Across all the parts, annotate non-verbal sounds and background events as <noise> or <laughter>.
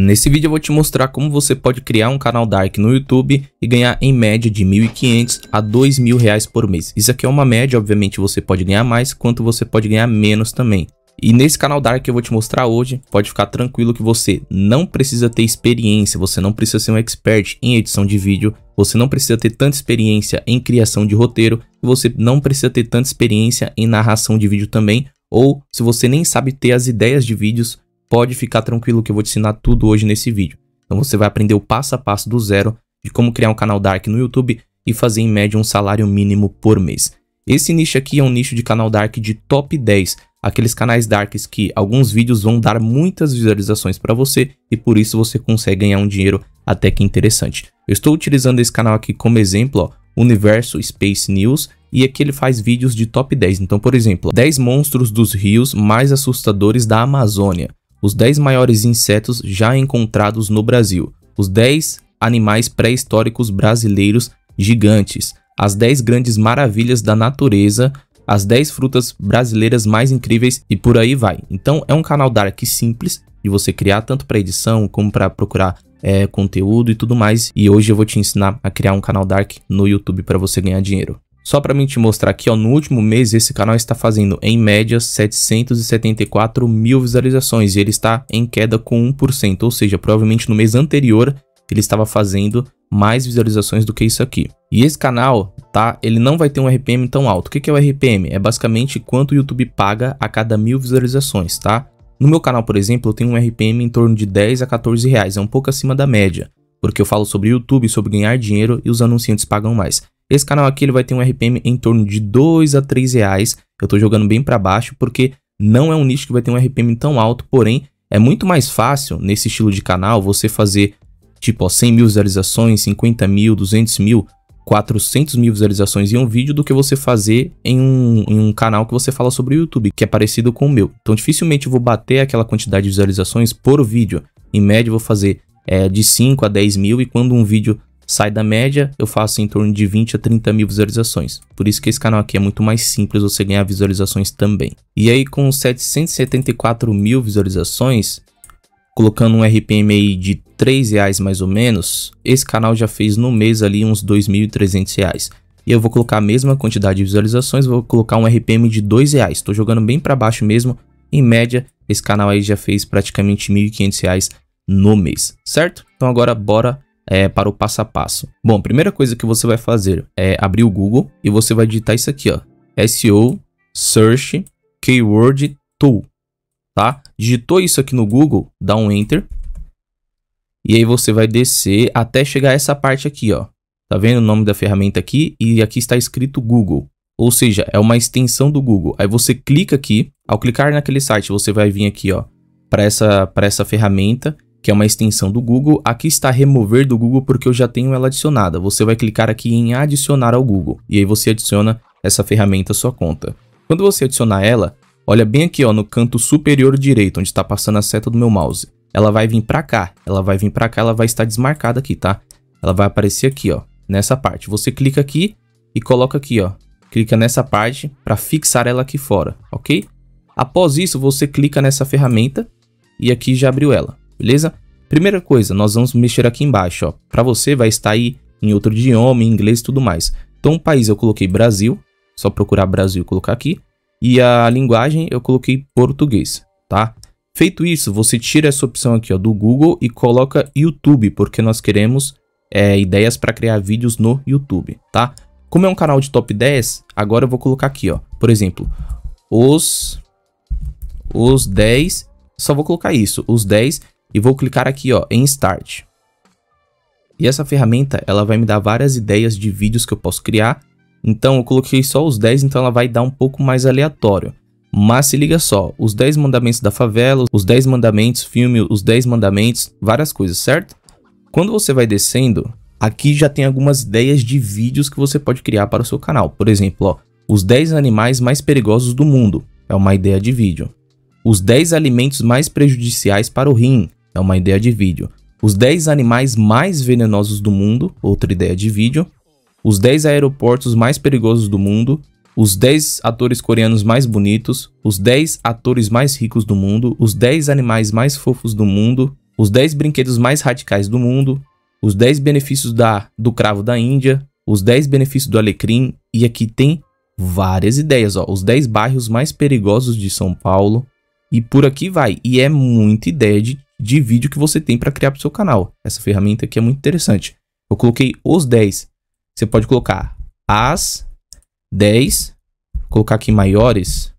Nesse vídeo eu vou te mostrar como você pode criar um canal Dark no YouTube e ganhar em média de 1.500 a 2.000 reais por mês. Isso aqui é uma média, obviamente você pode ganhar mais, quanto você pode ganhar menos também. E nesse canal Dark que eu vou te mostrar hoje, pode ficar tranquilo que você não precisa ter experiência, você não precisa ser um expert em edição de vídeo, você não precisa ter tanta experiência em criação de roteiro, você não precisa ter tanta experiência em narração de vídeo também, ou se você nem sabe ter as ideias de vídeos, Pode ficar tranquilo que eu vou te ensinar tudo hoje nesse vídeo. Então você vai aprender o passo a passo do zero de como criar um canal Dark no YouTube e fazer em média um salário mínimo por mês. Esse nicho aqui é um nicho de canal Dark de top 10, aqueles canais Darks que alguns vídeos vão dar muitas visualizações para você e por isso você consegue ganhar um dinheiro até que interessante. Eu estou utilizando esse canal aqui como exemplo, ó, Universo Space News, e aqui ele faz vídeos de top 10. Então, por exemplo, 10 monstros dos rios mais assustadores da Amazônia os 10 maiores insetos já encontrados no Brasil, os 10 animais pré-históricos brasileiros gigantes, as 10 grandes maravilhas da natureza, as 10 frutas brasileiras mais incríveis e por aí vai. Então é um canal Dark simples de você criar tanto para edição como para procurar é, conteúdo e tudo mais. E hoje eu vou te ensinar a criar um canal Dark no YouTube para você ganhar dinheiro. Só para mim te mostrar aqui, ó, no último mês esse canal está fazendo em média 774 mil visualizações e ele está em queda com 1%, ou seja, provavelmente no mês anterior ele estava fazendo mais visualizações do que isso aqui. E esse canal, tá? Ele não vai ter um RPM tão alto. O que é o RPM? É basicamente quanto o YouTube paga a cada mil visualizações, tá? No meu canal, por exemplo, eu tenho um RPM em torno de 10 a 14 reais, é um pouco acima da média, porque eu falo sobre YouTube, sobre ganhar dinheiro e os anunciantes pagam mais. Esse canal aqui ele vai ter um RPM em torno de 2 a 3 reais. Eu estou jogando bem para baixo porque não é um nicho que vai ter um RPM tão alto, porém é muito mais fácil nesse estilo de canal você fazer tipo ó, 100 mil visualizações, 50 mil, 200 mil, 400 mil visualizações em um vídeo do que você fazer em um, em um canal que você fala sobre o YouTube, que é parecido com o meu. Então dificilmente eu vou bater aquela quantidade de visualizações por vídeo. Em média eu vou fazer é, de 5 a 10 mil e quando um vídeo sai da média, eu faço em torno de 20 a 30 mil visualizações. Por isso que esse canal aqui é muito mais simples você ganhar visualizações também. E aí com 774 mil visualizações, colocando um RPM aí de 3 reais mais ou menos, esse canal já fez no mês ali uns 2.300 reais e eu vou colocar a mesma quantidade de visualizações, vou colocar um RPM de dois reais. Estou jogando bem para baixo mesmo. Em média, esse canal aí já fez praticamente R$ reais no mês, certo? Então agora bora é, para o passo a passo. Bom, primeira coisa que você vai fazer é abrir o Google e você vai digitar isso aqui, ó. SEO Search Keyword Tool, tá? Digitou isso aqui no Google, dá um Enter. E aí você vai descer até chegar a essa parte aqui, ó. Tá vendo o nome da ferramenta aqui? E aqui está escrito Google. Ou seja, é uma extensão do Google. Aí você clica aqui. Ao clicar naquele site, você vai vir aqui, ó, para essa, essa ferramenta que é uma extensão do Google. Aqui está remover do Google porque eu já tenho ela adicionada. Você vai clicar aqui em adicionar ao Google e aí você adiciona essa ferramenta à sua conta. Quando você adicionar ela, olha bem aqui ó, no canto superior direito, onde está passando a seta do meu mouse. Ela vai vir para cá, ela vai vir para cá, ela vai estar desmarcada aqui, tá? Ela vai aparecer aqui, ó, nessa parte. Você clica aqui e coloca aqui, ó. Clica nessa parte para fixar ela aqui fora, ok? Após isso, você clica nessa ferramenta e aqui já abriu ela beleza? Primeira coisa, nós vamos mexer aqui embaixo, ó. Para você vai estar aí em outro idioma, em inglês e tudo mais. Então, o país eu coloquei Brasil, só procurar Brasil e colocar aqui. E a linguagem eu coloquei português, tá? Feito isso, você tira essa opção aqui ó, do Google e coloca YouTube, porque nós queremos é, ideias para criar vídeos no YouTube, tá? Como é um canal de top 10, agora eu vou colocar aqui, ó. Por exemplo, os os 10, só vou colocar isso, os 10 e vou clicar aqui ó, em Start. E essa ferramenta ela vai me dar várias ideias de vídeos que eu posso criar. Então eu coloquei só os 10, então ela vai dar um pouco mais aleatório. Mas se liga só, os 10 mandamentos da favela, os 10 mandamentos filme, os 10 mandamentos, várias coisas, certo? Quando você vai descendo, aqui já tem algumas ideias de vídeos que você pode criar para o seu canal. Por exemplo, ó, os 10 animais mais perigosos do mundo, é uma ideia de vídeo. Os 10 alimentos mais prejudiciais para o rim, é uma ideia de vídeo. Os 10 animais mais venenosos do mundo, outra ideia de vídeo. Os 10 aeroportos mais perigosos do mundo. Os 10 atores coreanos mais bonitos. Os 10 atores mais ricos do mundo. Os 10 animais mais fofos do mundo. Os 10 brinquedos mais radicais do mundo. Os 10 benefícios da, do cravo da Índia. Os 10 benefícios do alecrim. E aqui tem várias ideias, ó. Os 10 bairros mais perigosos de São Paulo. E por aqui vai. E é muita ideia de de vídeo que você tem para criar para o seu canal. Essa ferramenta aqui é muito interessante. Eu coloquei os 10. Você pode colocar as 10, colocar aqui maiores.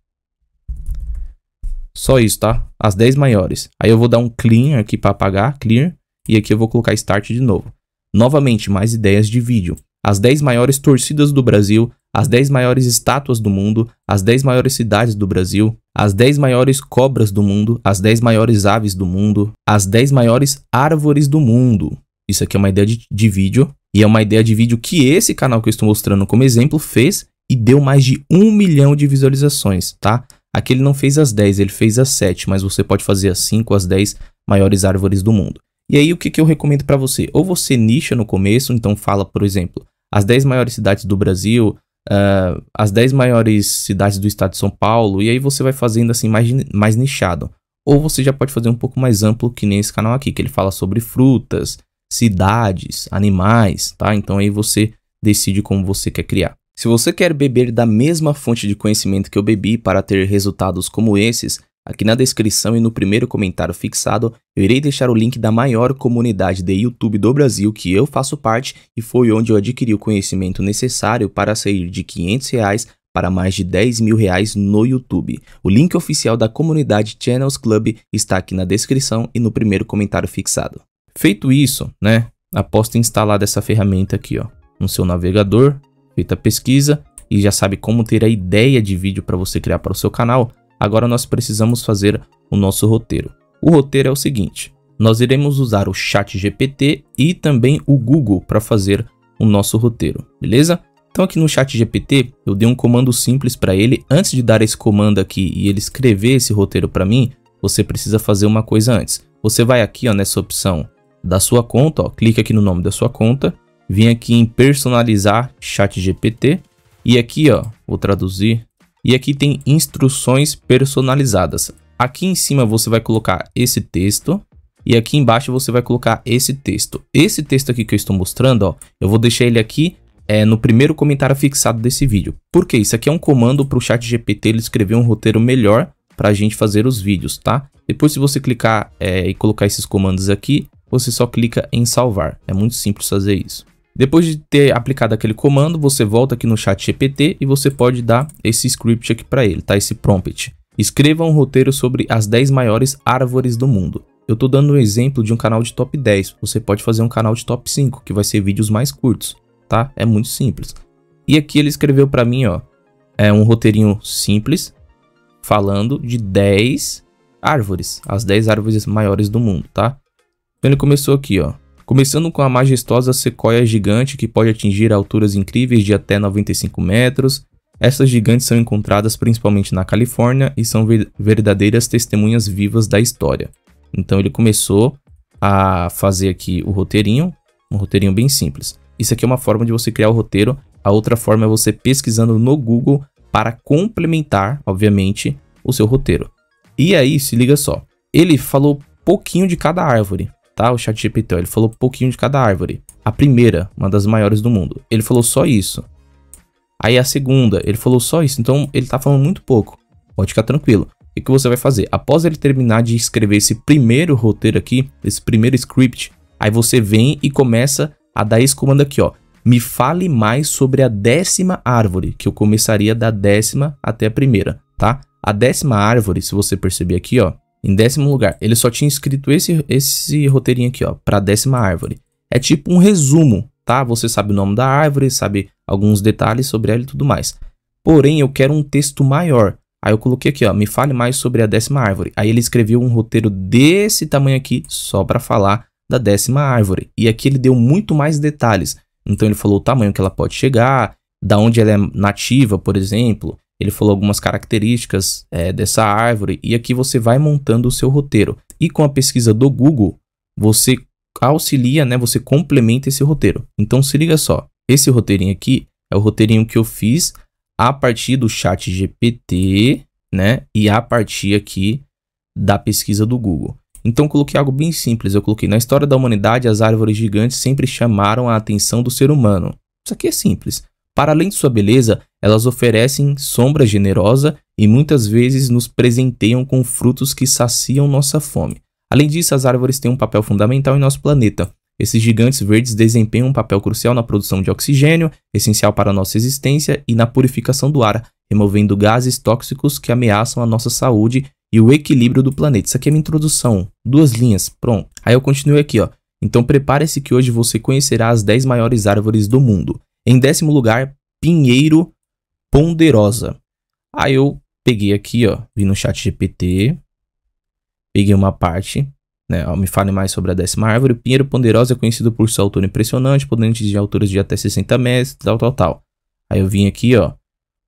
Só isso, tá? As 10 maiores. Aí eu vou dar um clean aqui para apagar, clear, e aqui eu vou colocar start de novo. Novamente, mais ideias de vídeo. As 10 maiores torcidas do Brasil, as 10 maiores estátuas do mundo, as 10 maiores cidades do Brasil, as 10 maiores cobras do mundo, as 10 maiores aves do mundo, as 10 maiores árvores do mundo. Isso aqui é uma ideia de, de vídeo e é uma ideia de vídeo que esse canal que eu estou mostrando como exemplo fez e deu mais de um milhão de visualizações, tá? Aqui ele não fez as 10, ele fez as 7, mas você pode fazer as 5, as 10 maiores árvores do mundo. E aí o que, que eu recomendo para você? Ou você nicha no começo, então fala, por exemplo, as 10 maiores cidades do Brasil, uh, as 10 maiores cidades do estado de São Paulo, e aí você vai fazendo assim mais, mais nichado. Ou você já pode fazer um pouco mais amplo que nem esse canal aqui, que ele fala sobre frutas, cidades, animais, tá? Então aí você decide como você quer criar. Se você quer beber da mesma fonte de conhecimento que eu bebi para ter resultados como esses, Aqui na descrição e no primeiro comentário fixado, eu irei deixar o link da maior comunidade de YouTube do Brasil que eu faço parte e foi onde eu adquiri o conhecimento necessário para sair de 500 reais para mais de 10 mil reais no YouTube. O link oficial da comunidade Channels Club está aqui na descrição e no primeiro comentário fixado. Feito isso, né, após ter instalado essa ferramenta aqui ó, no seu navegador, feita a pesquisa e já sabe como ter a ideia de vídeo para você criar para o seu canal, Agora nós precisamos fazer o nosso roteiro. O roteiro é o seguinte: nós iremos usar o Chat GPT e também o Google para fazer o nosso roteiro, beleza? Então aqui no Chat GPT eu dei um comando simples para ele. Antes de dar esse comando aqui e ele escrever esse roteiro para mim, você precisa fazer uma coisa antes. Você vai aqui ó, nessa opção da sua conta, ó, clica aqui no nome da sua conta, vem aqui em personalizar Chat GPT e aqui ó, vou traduzir e aqui tem instruções personalizadas. Aqui em cima você vai colocar esse texto e aqui embaixo você vai colocar esse texto. Esse texto aqui que eu estou mostrando, ó, eu vou deixar ele aqui é, no primeiro comentário fixado desse vídeo. Porque isso aqui é um comando para o chat GPT ele escrever um roteiro melhor para a gente fazer os vídeos, tá? Depois se você clicar é, e colocar esses comandos aqui, você só clica em salvar. É muito simples fazer isso. Depois de ter aplicado aquele comando, você volta aqui no chat GPT e você pode dar esse script aqui para ele, tá? Esse prompt. Escreva um roteiro sobre as 10 maiores árvores do mundo. Eu estou dando um exemplo de um canal de top 10. Você pode fazer um canal de top 5, que vai ser vídeos mais curtos, tá? É muito simples. E aqui ele escreveu para mim, ó, é um roteirinho simples falando de 10 árvores, as 10 árvores maiores do mundo, tá? Então ele começou aqui, ó. Começando com a majestosa sequoia gigante que pode atingir alturas incríveis de até 95 metros. Essas gigantes são encontradas principalmente na Califórnia e são verdadeiras testemunhas vivas da história. Então ele começou a fazer aqui o roteirinho, um roteirinho bem simples. Isso aqui é uma forma de você criar o roteiro, a outra forma é você pesquisando no Google para complementar, obviamente, o seu roteiro. E aí, se liga só. Ele falou pouquinho de cada árvore tá? O ChatGPT, ele falou pouquinho de cada árvore. A primeira, uma das maiores do mundo, ele falou só isso. Aí a segunda, ele falou só isso. Então ele tá falando muito pouco. Pode ficar tranquilo. O que você vai fazer? Após ele terminar de escrever esse primeiro roteiro aqui, esse primeiro script, aí você vem e começa a dar esse comando aqui, ó. Me fale mais sobre a décima árvore, que eu começaria da décima até a primeira, tá? A décima árvore, se você perceber aqui, ó, em décimo lugar, ele só tinha escrito esse, esse roteirinho aqui, ó, para décima árvore. É tipo um resumo, tá? Você sabe o nome da árvore, sabe alguns detalhes sobre ela e tudo mais. Porém, eu quero um texto maior. Aí eu coloquei aqui, ó, me fale mais sobre a décima árvore. Aí ele escreveu um roteiro desse tamanho aqui, só para falar da décima árvore. E aqui ele deu muito mais detalhes. Então ele falou o tamanho que ela pode chegar, da onde ela é nativa, por exemplo, ele falou algumas características é, dessa árvore, e aqui você vai montando o seu roteiro. E com a pesquisa do Google, você auxilia, né, você complementa esse roteiro. Então se liga só, esse roteirinho aqui é o roteirinho que eu fiz a partir do chat GPT, né, e a partir aqui da pesquisa do Google. Então coloquei algo bem simples, eu coloquei na história da humanidade as árvores gigantes sempre chamaram a atenção do ser humano. Isso aqui é simples. Para além de sua beleza, elas oferecem sombra generosa e muitas vezes nos presenteiam com frutos que saciam nossa fome. Além disso, as árvores têm um papel fundamental em nosso planeta. Esses gigantes verdes desempenham um papel crucial na produção de oxigênio, essencial para nossa existência, e na purificação do ar, removendo gases tóxicos que ameaçam a nossa saúde e o equilíbrio do planeta. Isso aqui é minha introdução, duas linhas, pronto. Aí eu continuei aqui, ó. Então prepare-se que hoje você conhecerá as 10 maiores árvores do mundo. Em décimo lugar, pinheiro ponderosa. Aí eu peguei aqui, ó, vim no chat GPT, peguei uma parte, né, ó, me fale mais sobre a décima árvore. O pinheiro ponderosa é conhecido por sua altura impressionante, podendo de alturas de até 60 metros, tal, tal, tal. Aí eu vim aqui, ó,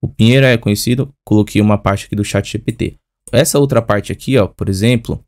o pinheiro é conhecido, coloquei uma parte aqui do chat GPT. Essa outra parte aqui, ó, por exemplo,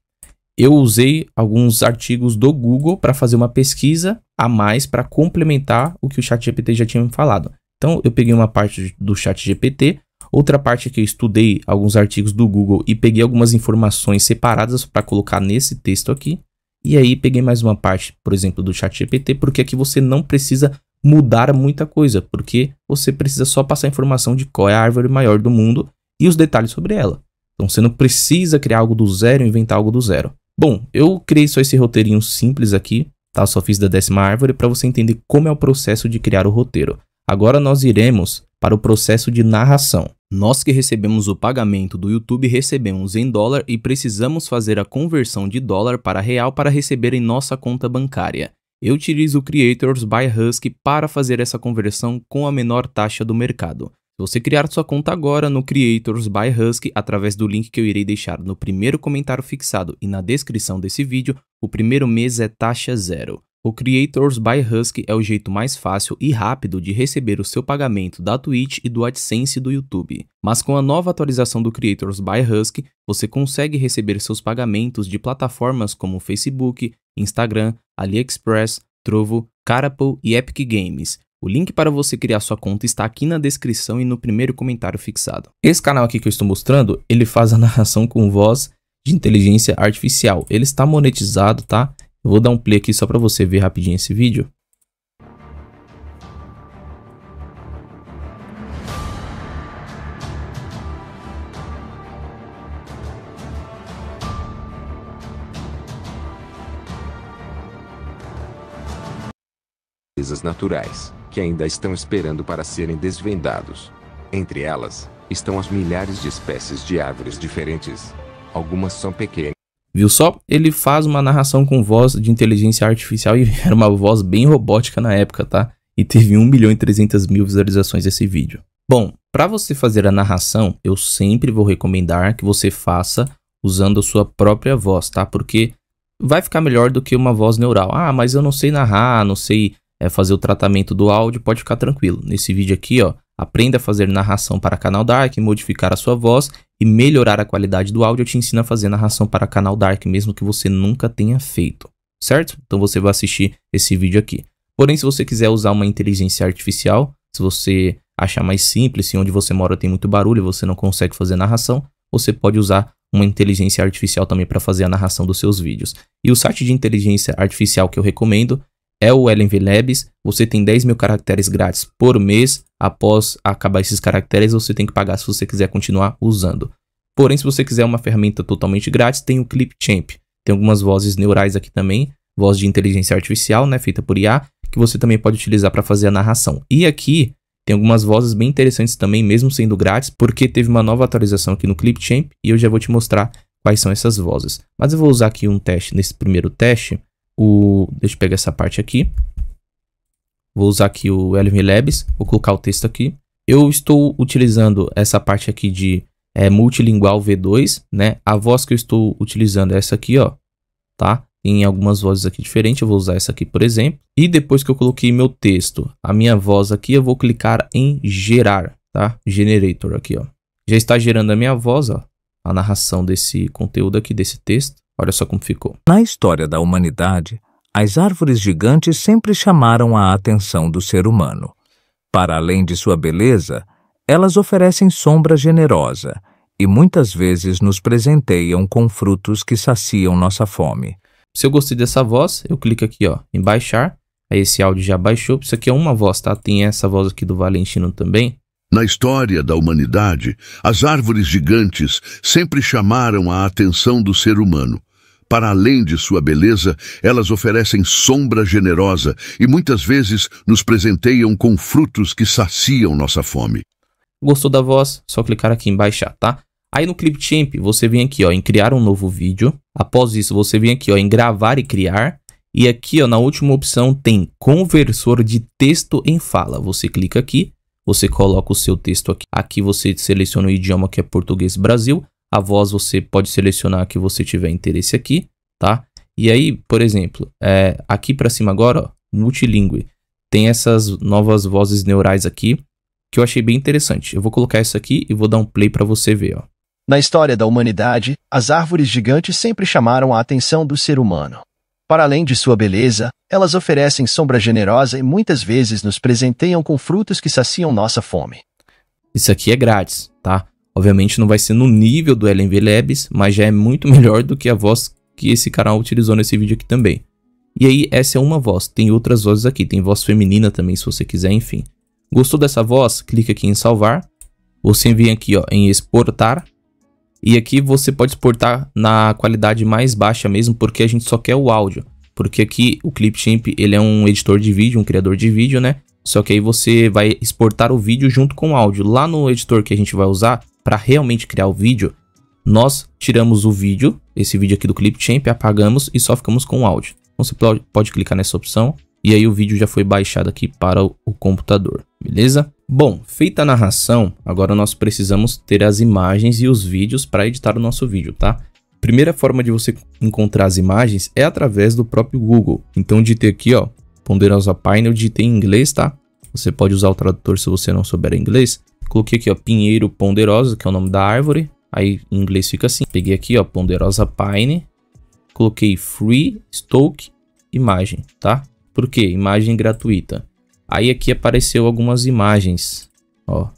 eu usei alguns artigos do Google para fazer uma pesquisa a mais para complementar o que o chat GPT já tinha me falado. Então eu peguei uma parte do chat GPT, outra parte que eu estudei alguns artigos do Google e peguei algumas informações separadas para colocar nesse texto aqui. E aí peguei mais uma parte, por exemplo, do chat GPT, porque aqui você não precisa mudar muita coisa, porque você precisa só passar a informação de qual é a árvore maior do mundo e os detalhes sobre ela. Então você não precisa criar algo do zero, inventar algo do zero. Bom, eu criei só esse roteirinho simples aqui, tá? Eu só fiz da décima árvore para você entender como é o processo de criar o roteiro. Agora nós iremos para o processo de narração. Nós que recebemos o pagamento do YouTube recebemos em dólar e precisamos fazer a conversão de dólar para real para receber em nossa conta bancária. Eu utilizo o Creators by Husky para fazer essa conversão com a menor taxa do mercado. Se você criar sua conta agora no Creators by Husky através do link que eu irei deixar no primeiro comentário fixado e na descrição desse vídeo, o primeiro mês é taxa zero. O Creators by Husky é o jeito mais fácil e rápido de receber o seu pagamento da Twitch e do AdSense do YouTube. Mas com a nova atualização do Creators by Husky, você consegue receber seus pagamentos de plataformas como Facebook, Instagram, AliExpress, Trovo, Carapu e Epic Games. O link para você criar sua conta está aqui na descrição e no primeiro comentário fixado. Esse canal aqui que eu estou mostrando, ele faz a <laughs> narração com voz de inteligência artificial. Ele está monetizado, tá? Eu vou dar um play aqui só para você ver rapidinho esse vídeo. naturais, que ainda estão esperando para serem desvendados. Entre elas, estão as milhares de espécies de árvores diferentes. Algumas são pequenas. Viu só? Ele faz uma narração com voz de inteligência artificial e <laughs> era uma voz bem robótica na época, tá? E teve 1 milhão e 300 mil visualizações esse vídeo. Bom, para você fazer a narração, eu sempre vou recomendar que você faça usando a sua própria voz, tá? Porque vai ficar melhor do que uma voz neural. Ah, mas eu não sei narrar, não sei é, fazer o tratamento do áudio, pode ficar tranquilo. Nesse vídeo aqui, ó, aprenda a fazer narração para canal Dark, modificar a sua voz e melhorar a qualidade do áudio, eu te ensino a fazer narração para canal Dark, mesmo que você nunca tenha feito, certo? Então você vai assistir esse vídeo aqui. Porém, se você quiser usar uma inteligência artificial, se você achar mais simples, se onde você mora tem muito barulho e você não consegue fazer narração, você pode usar uma inteligência artificial também para fazer a narração dos seus vídeos. E o site de inteligência artificial que eu recomendo é o LNV Labs. Você tem 10 mil caracteres grátis por mês após acabar esses caracteres, você tem que pagar se você quiser continuar usando. Porém, se você quiser uma ferramenta totalmente grátis, tem o Clipchamp. Tem algumas vozes neurais aqui também, voz de inteligência artificial, né, feita por IA, que você também pode utilizar para fazer a narração. E aqui tem algumas vozes bem interessantes também, mesmo sendo grátis, porque teve uma nova atualização aqui no Clipchamp e eu já vou te mostrar quais são essas vozes. Mas eu vou usar aqui um teste, nesse primeiro teste, o... deixa eu pegar essa parte aqui. Vou usar aqui o LM Labs, vou colocar o texto aqui. Eu estou utilizando essa parte aqui de é, multilingual V2, né? A voz que eu estou utilizando é essa aqui, ó, tá? Em algumas vozes aqui diferentes, eu vou usar essa aqui, por exemplo. E depois que eu coloquei meu texto, a minha voz aqui, eu vou clicar em gerar, tá? Generator aqui, ó. Já está gerando a minha voz, ó, a narração desse conteúdo aqui, desse texto. Olha só como ficou. Na história da humanidade, as árvores gigantes sempre chamaram a atenção do ser humano. Para além de sua beleza, elas oferecem sombra generosa e muitas vezes nos presenteiam com frutos que saciam nossa fome. Se eu gostei dessa voz, eu clico aqui ó, em baixar. Aí esse áudio já baixou. Isso aqui é uma voz, tá? Tem essa voz aqui do Valentino também. Na história da humanidade, as árvores gigantes sempre chamaram a atenção do ser humano. Para além de sua beleza, elas oferecem sombra generosa e muitas vezes nos presenteiam com frutos que saciam nossa fome. Gostou da voz? Só clicar aqui em baixar, tá? Aí no Clipchamp você vem aqui ó, em criar um novo vídeo. Após isso você vem aqui ó, em gravar e criar. E aqui ó, na última opção tem conversor de texto em fala. Você clica aqui, você coloca o seu texto aqui. Aqui você seleciona o idioma que é português Brasil. A voz você pode selecionar que você tiver interesse aqui, tá? E aí, por exemplo, é, aqui para cima agora, ó, multilingue, tem essas novas vozes neurais aqui que eu achei bem interessante. Eu vou colocar isso aqui e vou dar um play para você ver, ó. Na história da humanidade, as árvores gigantes sempre chamaram a atenção do ser humano. Para além de sua beleza, elas oferecem sombra generosa e muitas vezes nos presenteiam com frutos que saciam nossa fome. Isso aqui é grátis, tá? Obviamente não vai ser no nível do LNV Labs, mas já é muito <laughs> melhor do que a voz que esse canal utilizou nesse vídeo aqui também. E aí, essa é uma voz, tem outras vozes aqui, tem voz feminina também se você quiser, enfim. Gostou dessa voz? Clica aqui em salvar. Você vem aqui ó, em exportar. E aqui você pode exportar na qualidade mais baixa mesmo, porque a gente só quer o áudio. Porque aqui o Clipchamp ele é um editor de vídeo, um criador de vídeo, né? Só que aí você vai exportar o vídeo junto com o áudio. Lá no editor que a gente vai usar, para realmente criar o vídeo, nós tiramos o vídeo, esse vídeo aqui do Clipchamp, apagamos e só ficamos com o áudio. Então você pode clicar nessa opção e aí o vídeo já foi baixado aqui para o, computador, beleza? Bom, feita a narração, agora nós precisamos ter as imagens e os vídeos para editar o nosso vídeo, tá? Primeira forma de você encontrar as imagens é através do próprio Google. Então digite aqui, ó, Ponderosa Pine, digite em inglês, tá? Você pode usar o tradutor se você não souber inglês. Coloquei aqui, ó, pinheiro ponderosa, que é o nome da árvore. Aí em inglês fica assim. Peguei aqui, ó, ponderosa pine. Coloquei free, stoke, imagem, tá? Por quê? Imagem gratuita. Aí aqui apareceu algumas imagens, ó,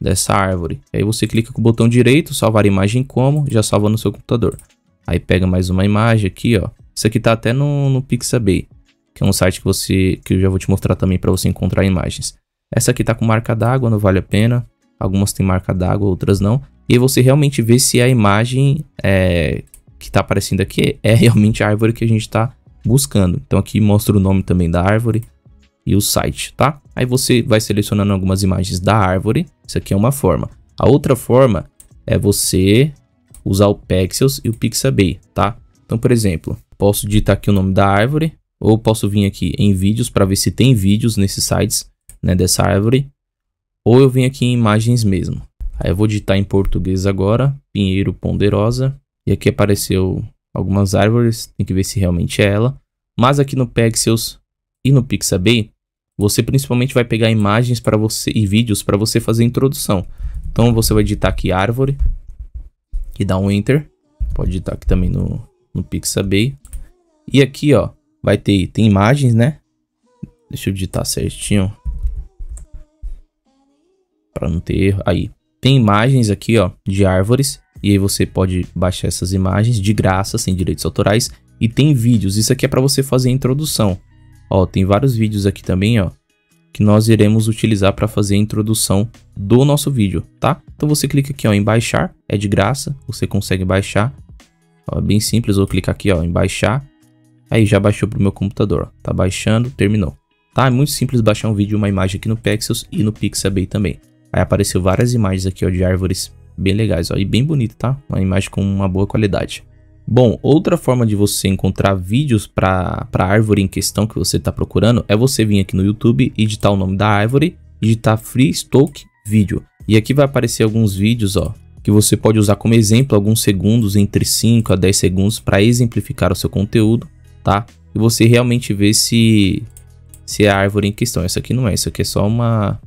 dessa árvore. Aí você clica com o botão direito, salvar imagem como, já salva no seu computador. Aí pega mais uma imagem aqui, ó. Isso aqui tá até no, no Pixabay, que é um site que você que eu já vou te mostrar também para você encontrar imagens. Essa aqui tá com marca d'água, não vale a pena. Algumas tem marca d'água, outras não. E você realmente vê se a imagem é, que tá aparecendo aqui é <laughs> realmente a árvore que a gente tá buscando. Então aqui mostra o nome também da árvore e o site, tá? Aí você vai selecionando algumas imagens da árvore. Isso aqui é uma forma. A outra forma é você usar o Pexels e o Pixabay, tá? Então, por exemplo, posso digitar aqui o nome da árvore ou posso vir aqui em vídeos para ver se tem vídeos nesses sites né, dessa árvore, ou eu venho aqui em imagens mesmo. Aí eu vou digitar em português agora, Pinheiro Ponderosa, e aqui apareceu algumas árvores, tem que ver se realmente é ela. Mas aqui no Pexels e no Pixabay, você principalmente vai pegar imagens para você e vídeos para você fazer introdução. Então você vai digitar aqui árvore e dá um enter. Pode digitar aqui também no, no Pixabay. E aqui, ó, vai ter tem imagens, né? Deixa eu digitar certinho para não ter aí. Tem imagens aqui, ó, de árvores, e aí você pode baixar essas imagens de graça, sem direitos autorais, e tem vídeos. Isso aqui é para você fazer a introdução. Ó, tem vários vídeos aqui também, ó, que nós iremos utilizar para fazer a introdução do nosso vídeo, tá? Então você clica aqui, ó, em baixar, é de graça, você consegue baixar. Ó, é bem simples, vou clicar aqui, ó, em baixar. Aí já baixou pro meu computador, ó. Tá baixando, terminou. Tá? É muito simples baixar um vídeo e uma imagem aqui no Pexels e no Pixabay também. Aí apareceu várias imagens aqui ó, de árvores bem legais ó, e bem bonito, tá? Uma imagem com uma boa qualidade. Bom, outra forma de você encontrar vídeos para a árvore em questão que você está procurando é você vir aqui no YouTube, editar o nome da árvore, digitar Stoke Vídeo. E aqui vai aparecer alguns vídeos ó, que você pode usar como exemplo alguns segundos, entre 5 a 10 segundos, para exemplificar o seu conteúdo, tá? E você realmente ver se, se é a árvore em questão. Essa aqui não é, essa aqui é só uma,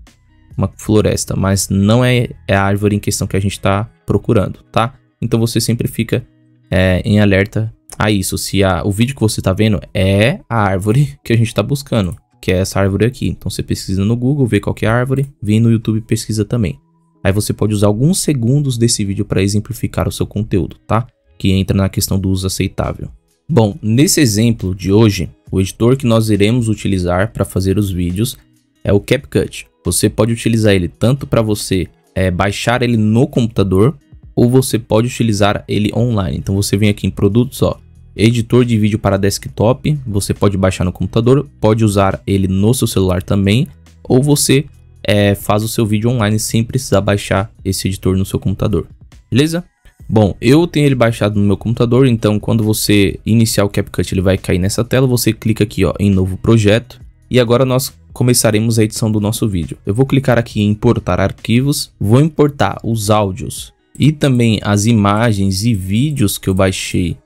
uma floresta, mas não é, é a árvore em questão que a gente está procurando, tá? Então você sempre fica é, em alerta a isso. Se a, o vídeo que você está vendo é a árvore <laughs> que a gente está buscando, que é essa árvore aqui. Então você pesquisa no Google, vê qual é a árvore, vem no YouTube e pesquisa também. Aí você pode usar alguns segundos desse vídeo para exemplificar o seu conteúdo, tá? Que entra na questão do uso aceitável. Bom, nesse exemplo de hoje, o editor que nós iremos utilizar para fazer os vídeos é o CapCut. Você pode utilizar ele tanto para você é, baixar ele no computador ou você pode utilizar ele online. Então você vem aqui em produtos, ó, editor de vídeo para desktop, você pode baixar no computador, pode usar ele no seu celular também, ou você é, faz o seu vídeo online sem precisar baixar esse editor no seu computador, beleza? Bom, eu tenho ele baixado no meu computador, então quando você iniciar o CapCut ele vai cair nessa tela, você clica aqui ó, em novo projeto, e agora nós começaremos a edição do nosso vídeo. Eu vou clicar aqui em importar arquivos, vou importar os áudios e também as imagens e vídeos que eu baixei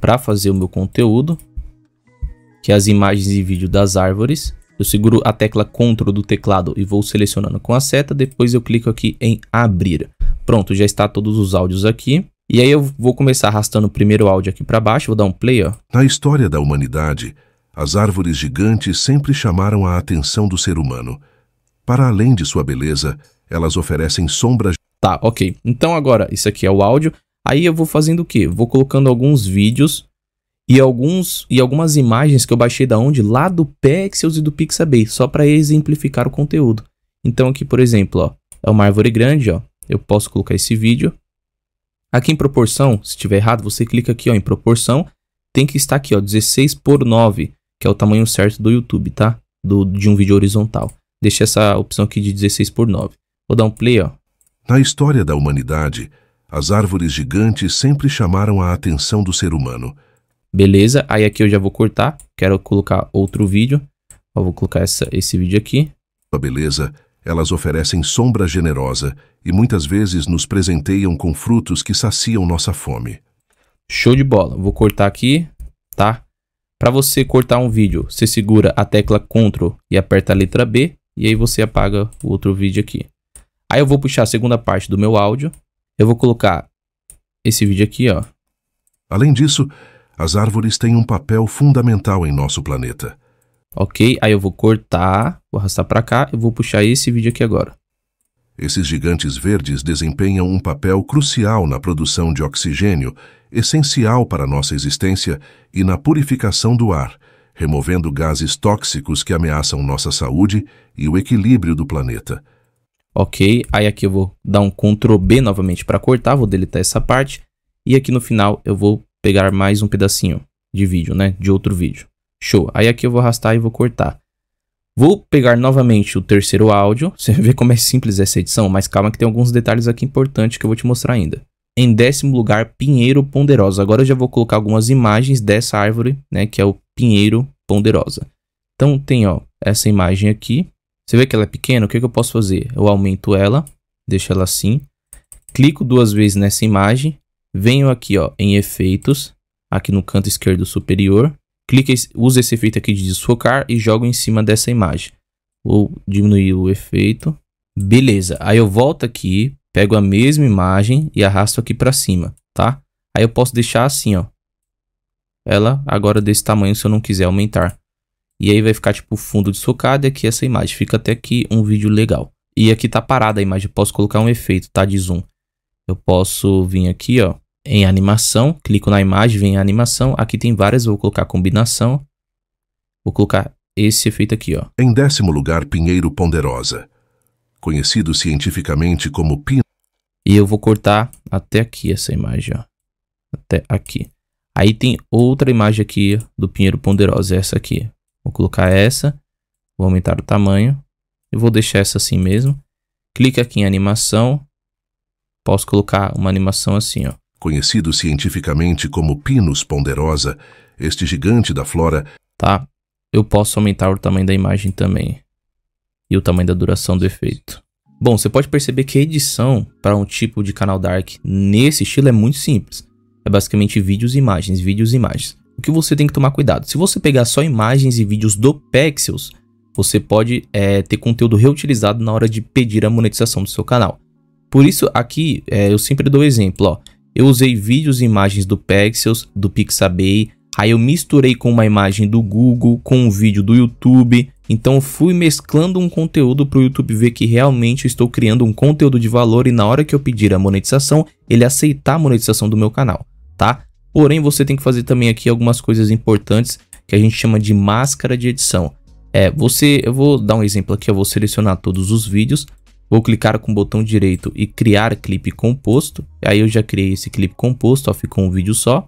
para fazer o meu conteúdo, que é as imagens e vídeo das árvores. Eu seguro a tecla CTRL do teclado e vou selecionando com a seta, depois eu clico aqui em abrir. Pronto, já está todos os áudios aqui. E aí eu vou começar arrastando o primeiro áudio aqui para baixo, vou dar um play, ó. Na história da humanidade, as árvores gigantes sempre chamaram a atenção do ser humano. Para além de sua beleza, elas oferecem sombras. Tá, ok. Então agora, isso aqui é o áudio. Aí eu vou fazendo o quê? Vou colocando alguns vídeos e alguns e algumas imagens que eu baixei da onde? Lá do Pexels e do Pixabay, só para exemplificar o conteúdo. Então aqui, por exemplo, ó, é uma árvore grande, ó. Eu posso colocar esse vídeo. Aqui em proporção, se estiver errado, você clica aqui ó, em proporção. Tem que estar aqui, ó, 16 por 9 que é o tamanho certo do YouTube, tá? Do, de um vídeo horizontal. Deixa essa opção aqui de 16 por 9. Vou dar um play, ó. Na história da humanidade, as árvores gigantes sempre chamaram a atenção do ser humano. Beleza, aí aqui eu já vou cortar, quero colocar outro vídeo. Eu vou colocar essa, esse vídeo aqui. A beleza, elas oferecem sombra generosa e muitas vezes nos presenteiam com frutos que saciam nossa fome. Show de bola. Vou cortar aqui, tá? Para você cortar um vídeo, você segura a tecla Ctrl e aperta a letra B e aí você apaga o outro vídeo aqui. Aí eu vou puxar a segunda parte do meu áudio, eu vou colocar esse vídeo aqui, ó. Além disso, as árvores têm um papel fundamental em nosso planeta. Ok, aí eu vou cortar, vou arrastar para cá e vou puxar esse vídeo aqui agora. Esses gigantes verdes desempenham um papel crucial na produção de oxigênio essencial para nossa existência, e na purificação do ar, removendo gases tóxicos que ameaçam nossa saúde e o equilíbrio do planeta. Ok, aí aqui eu vou dar um Ctrl B novamente para cortar, vou deletar essa parte. E aqui no final eu vou pegar mais um pedacinho de vídeo, né? De outro vídeo. Show. Aí aqui eu vou arrastar e vou cortar. Vou pegar novamente o terceiro áudio. <laughs> Você vê como é simples essa edição, mas calma que tem alguns detalhes aqui importantes que eu vou te mostrar ainda. Em décimo lugar, Pinheiro Ponderosa. Agora eu já vou colocar algumas imagens dessa árvore, né, que é o Pinheiro Ponderosa. Então tem, ó, essa imagem aqui. Você vê que ela é pequena, o que, que eu posso fazer? Eu aumento ela, deixo ela assim. Clico duas vezes nessa imagem. Venho aqui, ó, em efeitos, aqui no canto esquerdo superior. Clique, usa esse efeito aqui de desfocar e jogo em cima dessa imagem. Vou diminuir o efeito. Beleza, aí eu volto aqui, Pego a mesma imagem e arrasto aqui para cima, tá? Aí eu posso deixar assim, ó. Ela agora desse tamanho se eu não quiser aumentar. E aí vai ficar tipo fundo desfocado e aqui essa imagem. Fica até aqui um vídeo legal. E aqui tá parada a imagem, eu posso colocar um efeito, tá? De zoom. Eu posso vir aqui, ó, em animação, clico na imagem, vem em animação. Aqui tem várias, vou colocar combinação. Vou colocar esse efeito aqui, ó. Em décimo lugar, Pinheiro Ponderosa. Conhecido cientificamente como pino e eu vou cortar até aqui essa imagem, ó. Até aqui. Aí tem outra imagem aqui do Pinheiro Ponderosa, é essa aqui. Vou colocar essa, vou aumentar o tamanho. Eu vou deixar essa assim mesmo. Clica aqui em animação. Posso colocar uma animação assim, ó. Conhecido cientificamente como Pinus ponderosa, este gigante da flora... Tá, eu posso aumentar o tamanho da imagem também. E o tamanho da duração do efeito. Bom, você pode perceber que a edição para um tipo de canal dark nesse estilo é muito simples. É basicamente vídeos e imagens, vídeos e imagens. O que você tem que tomar cuidado? Se você pegar só imagens e vídeos do Pexels, você pode é, ter conteúdo reutilizado na hora de pedir a monetização do seu canal. Por isso, aqui é, eu sempre dou exemplo. Ó. Eu usei vídeos e imagens do Pexels, do Pixabay, aí eu misturei com uma imagem do Google, com um vídeo do YouTube, então fui mesclando um conteúdo para o YouTube ver que realmente estou criando um conteúdo de valor e na hora que eu pedir a monetização, ele aceitar a monetização do meu canal, tá? Porém, você tem que fazer também aqui algumas coisas importantes que a gente chama de máscara de edição. É, você, eu vou dar um exemplo aqui, eu vou selecionar todos os vídeos, vou clicar com o botão direito e criar clipe composto. Aí eu já criei esse clipe composto, ó, ficou um vídeo só.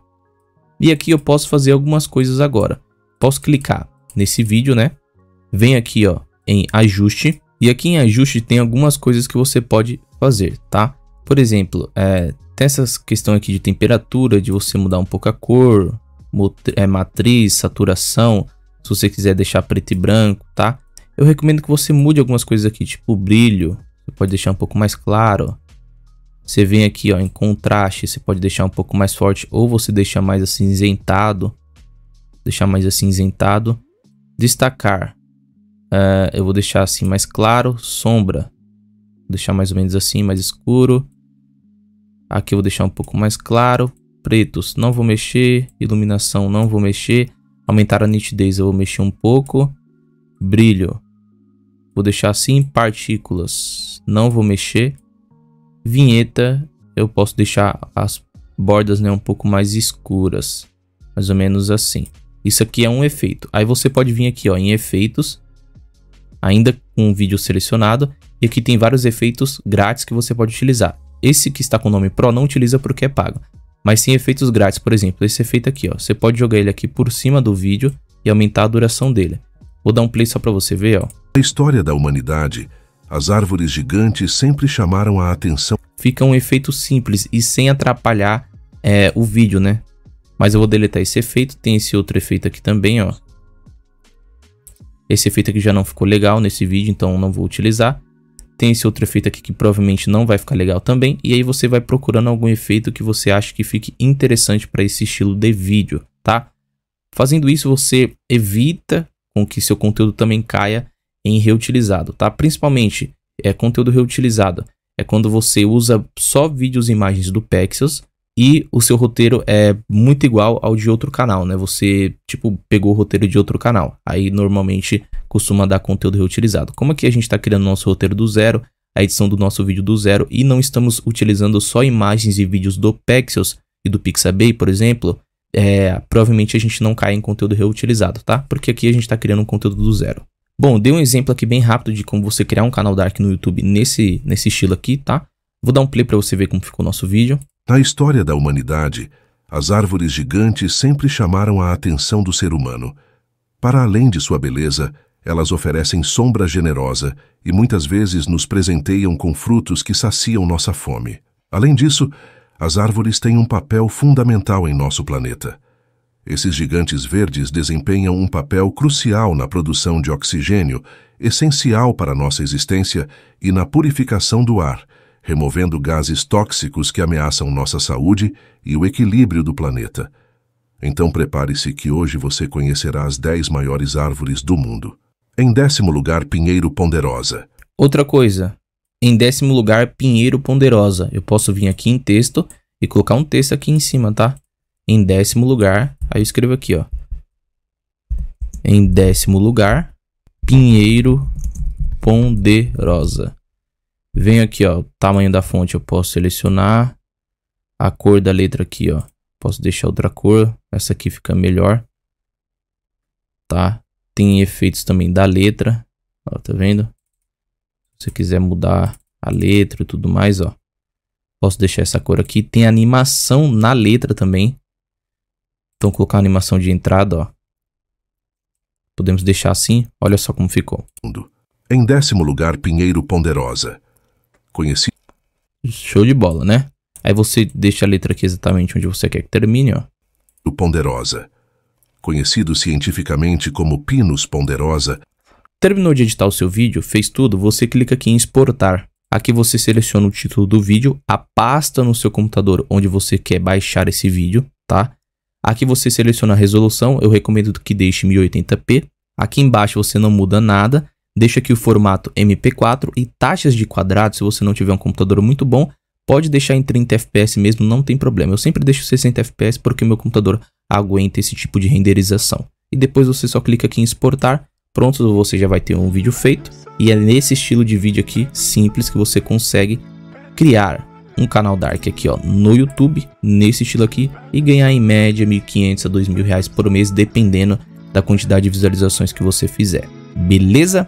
E aqui eu posso fazer algumas coisas agora. Posso clicar nesse vídeo, né? vem aqui ó, em ajuste e aqui em ajuste tem algumas coisas que você pode fazer, tá? Por exemplo, é, tem essas questões aqui de temperatura, de você mudar um pouco a cor, é, matriz, saturação, se você quiser deixar preto e branco, tá? Eu recomendo que você mude algumas coisas aqui, tipo brilho, você pode deixar um pouco mais claro. Você vem aqui ó, em contraste, você pode deixar um pouco mais forte ou você deixa mais acinzentado. Deixar mais acinzentado. Destacar. Uh, eu vou deixar assim mais claro, sombra. Vou deixar mais ou menos assim, mais escuro. Aqui eu vou deixar um pouco mais claro. Pretos, não vou mexer. Iluminação, não vou mexer. Aumentar a nitidez, eu vou mexer um pouco. Brilho, vou deixar assim. Partículas, não vou mexer. Vinheta, eu posso deixar as bordas né, um pouco mais escuras. Mais ou menos assim. Isso aqui é um efeito. Aí você pode vir aqui ó, em efeitos ainda com um vídeo selecionado, e aqui tem vários efeitos grátis que você pode utilizar. Esse que está com o nome Pro não utiliza porque é pago, mas tem efeitos grátis, por exemplo, esse efeito aqui, ó. Você pode jogar ele aqui por cima do vídeo e aumentar a duração dele. Vou dar um play só para você ver, ó. Na história da humanidade, as árvores gigantes sempre chamaram a atenção. Fica um efeito simples e sem atrapalhar é, o vídeo, né? Mas eu vou deletar esse efeito, tem esse outro efeito aqui também, ó. Esse efeito aqui já não ficou legal nesse vídeo, então não vou utilizar. Tem esse outro efeito aqui que provavelmente não vai ficar legal também. E aí você vai procurando algum efeito que você acha que fique interessante para esse estilo de vídeo, tá? Fazendo isso, você evita com que seu conteúdo também caia em reutilizado, tá? Principalmente é conteúdo reutilizado. É quando você usa só vídeos e imagens do Pexels e o seu roteiro é muito igual ao de outro canal, né? Você, tipo, pegou o roteiro de outro canal. Aí normalmente costuma dar conteúdo reutilizado. Como aqui a gente está criando nosso roteiro do zero, a edição do nosso vídeo do zero e não estamos utilizando só imagens e vídeos do Pexels e do Pixabay, por exemplo, é, provavelmente a gente não cai em conteúdo reutilizado, tá? Porque aqui a gente está criando um conteúdo do zero. Bom, dei um exemplo aqui bem rápido de como você criar um canal Dark no YouTube nesse, nesse estilo aqui, tá? Vou dar um play para você ver como ficou o nosso vídeo. Na história da humanidade, as árvores gigantes sempre chamaram a atenção do ser humano. Para além de sua beleza, elas oferecem sombra generosa e muitas vezes nos presenteiam com frutos que saciam nossa fome. Além disso, as árvores têm um papel fundamental em nosso planeta. Esses gigantes verdes desempenham um papel crucial na produção de oxigênio, essencial para nossa existência, e na purificação do ar, removendo gases tóxicos que ameaçam nossa saúde e o equilíbrio do planeta. Então prepare-se que hoje você conhecerá as 10 maiores árvores do mundo. Em décimo lugar, Pinheiro Ponderosa. Outra coisa. Em décimo lugar, Pinheiro Ponderosa. Eu posso vir aqui em texto e colocar um texto aqui em cima, tá? Em décimo lugar, aí eu escrevo aqui, ó. Em décimo lugar, Pinheiro Ponderosa. Venho aqui, ó, o tamanho da fonte eu posso selecionar. A cor da letra aqui, ó, posso deixar outra cor. Essa aqui fica melhor. Tá? Tem efeitos também da letra, ó, tá vendo? Se você quiser mudar a letra e tudo mais, ó. Posso deixar essa cor aqui. Tem animação na letra também. Então, colocar a animação de entrada, ó. Podemos deixar assim. Olha só como ficou. Em décimo lugar, Pinheiro Ponderosa conhecido. Show de bola, né? Aí você deixa a letra aqui exatamente onde você quer que termine, ó. O ponderosa, conhecido cientificamente como Pinus ponderosa. Terminou de editar o seu vídeo, fez tudo, você clica aqui em exportar. Aqui você seleciona o título do vídeo, a pasta no seu computador onde você quer baixar esse vídeo, tá? Aqui você seleciona a resolução, eu recomendo que deixe 1080p. Aqui embaixo você não muda nada deixa aqui o formato MP4 e taxas de quadrado, se você não tiver um computador muito bom, pode deixar em 30 FPS mesmo, não tem problema. Eu sempre deixo 60 FPS porque o meu computador aguenta esse tipo de renderização. E depois você só clica aqui em exportar, pronto, você já vai ter um vídeo feito. E é nesse estilo de vídeo aqui, simples, que você consegue criar um canal Dark aqui ó, no YouTube, nesse estilo aqui, e ganhar em média 1.500 a 2.000 reais por mês, dependendo da quantidade de visualizações que você fizer. Beleza?